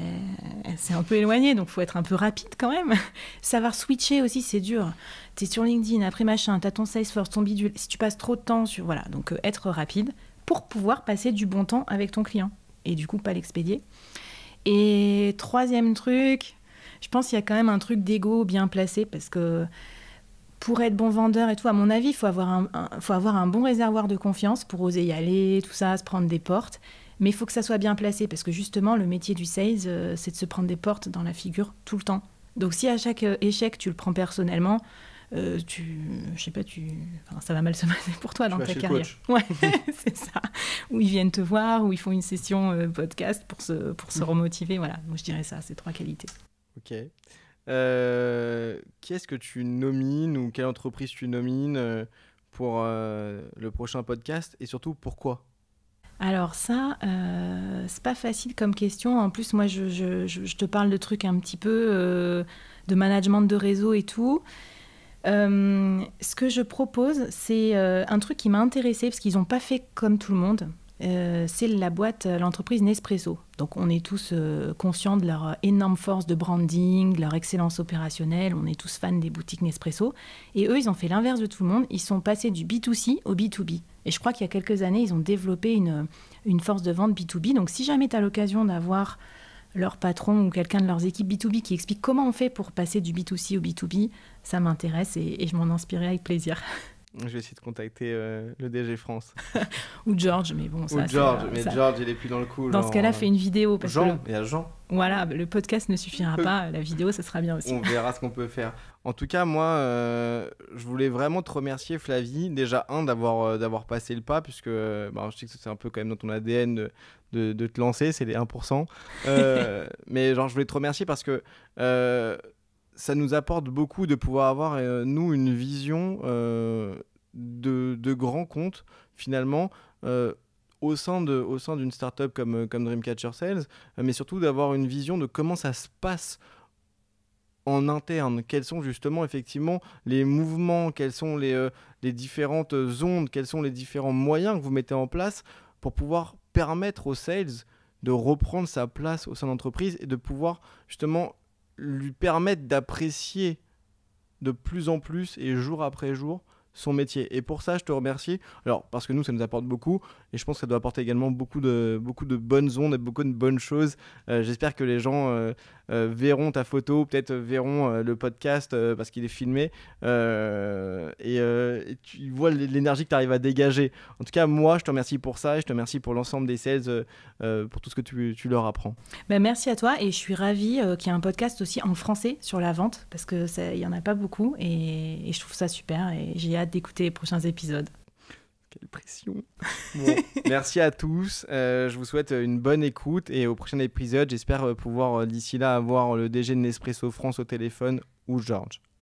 elle, s'est un peu éloignée, donc faut être un peu rapide quand même. <laughs> Savoir switcher aussi, c'est dur. Tu es sur LinkedIn, après machin, tu as ton Salesforce, ton bidule. Si tu passes trop de temps sur, voilà, donc euh, être rapide pour pouvoir passer du bon temps avec ton client et du coup pas l'expédier. Et troisième truc, je pense qu'il y a quand même un truc d'ego bien placé parce que pour être bon vendeur et tout, à mon avis, il faut, avoir faut avoir un bon réservoir de confiance pour oser y aller, tout ça, se prendre des portes. Mais il faut que ça soit bien placé parce que justement, le métier du sales, euh, c'est de se prendre des portes dans la figure tout le temps. Donc si à chaque euh, échec, tu le prends personnellement, euh, tu, je sais pas, tu, enfin, ça va mal se <laughs> passer pour toi dans ta carrière. Ouais, <laughs> c'est ça. Où ils viennent te voir, ou ils font une session podcast pour se, pour se mmh. remotiver. Voilà, moi je dirais ça, ces trois qualités. Ok. Euh, qui ce que tu nomines ou quelle entreprise tu nomines pour le prochain podcast et surtout pourquoi alors ça, euh, c'est pas facile comme question. En plus, moi, je, te parle de trucs un petit peu euh, de management de réseau et tout. Euh, ce que je propose, c'est un truc qui m'a intéressé parce qu'ils n'ont pas fait comme tout le monde. c'est la boîte, l'entreprise Nespresso. Donc on est tous conscients de leur énorme force de branding, de leur excellence opérationnelle, on est tous fans des boutiques Nespresso. Et eux, ils ont fait l'inverse de tout le monde, ils sont passés du B2C au B2B. Et je crois qu'il y a quelques années, ils ont développé une, une force de vente B2B. Donc si jamais tu as l'occasion d'avoir leur patron ou quelqu'un de leurs équipes B2B qui explique comment on fait pour passer du B2C au B2B, ça m'intéresse et, je m'en inspirerai avec plaisir. Je vais essayer de contacter euh, le DG France. <laughs> Ou George, mais bon, ça. Ou George, mais George, il est plus dans le coup. Dans ce cas-là, fais une vidéo. Parce Jean, que il y a Jean. Voilà, le podcast ne suffira <laughs> pas, la vidéo, ça sera bien aussi. On verra ce qu'on peut faire. En tout cas, moi, euh, je voulais vraiment te remercier, Flavie. Déjà, un, d'avoir euh, passé le pas, puisque bah, je sais que c'est un peu quand même dans ton ADN de, te lancer, c'est les 1%. Euh, <laughs> mais genre, je voulais te remercier parce que ça nous apporte beaucoup de pouvoir avoir, nous, une vision de, de grands comptes, finalement au sein au sein d'une startup comme comme Dreamcatcher Sales mais surtout d'avoir une vision de comment ça se passe en interne Quels sont justement effectivement les mouvements Quelles sont les, euh, différentes euh, ondes Quels sont les différents moyens que vous mettez en place pour pouvoir permettre aux sales de reprendre sa place au sein de l'entreprise et de pouvoir justement lui permettre d'apprécier de plus en plus et jour après jour son métier. Et pour ça, je te remercie. Alors, parce que nous, ça nous apporte beaucoup, et je pense que ça doit apporter également beaucoup de, beaucoup de bonnes ondes et beaucoup de bonnes choses. Euh, j'espère que les gens euh, euh, verront ta photo, peut-être verront le podcast parce qu'il est filmé, et, tu vois l'énergie que tu arrives à dégager. En tout cas, moi, je te remercie pour ça, et je te remercie pour l'ensemble des sales, pour tout ce que tu, leur apprends. Ben, merci à toi, et je suis ravie qu'il y ait un podcast aussi en français sur la vente, parce qu'il n'y en a pas beaucoup, et, et je trouve ça super, et j'ai hâte d'écouter les prochains épisodes. Quelle pression. <laughs> merci à tous. Euh, je vous souhaite une bonne écoute et au prochain épisode, j'espère pouvoir euh, d'ici là avoir le DG de Nespresso France au téléphone ou George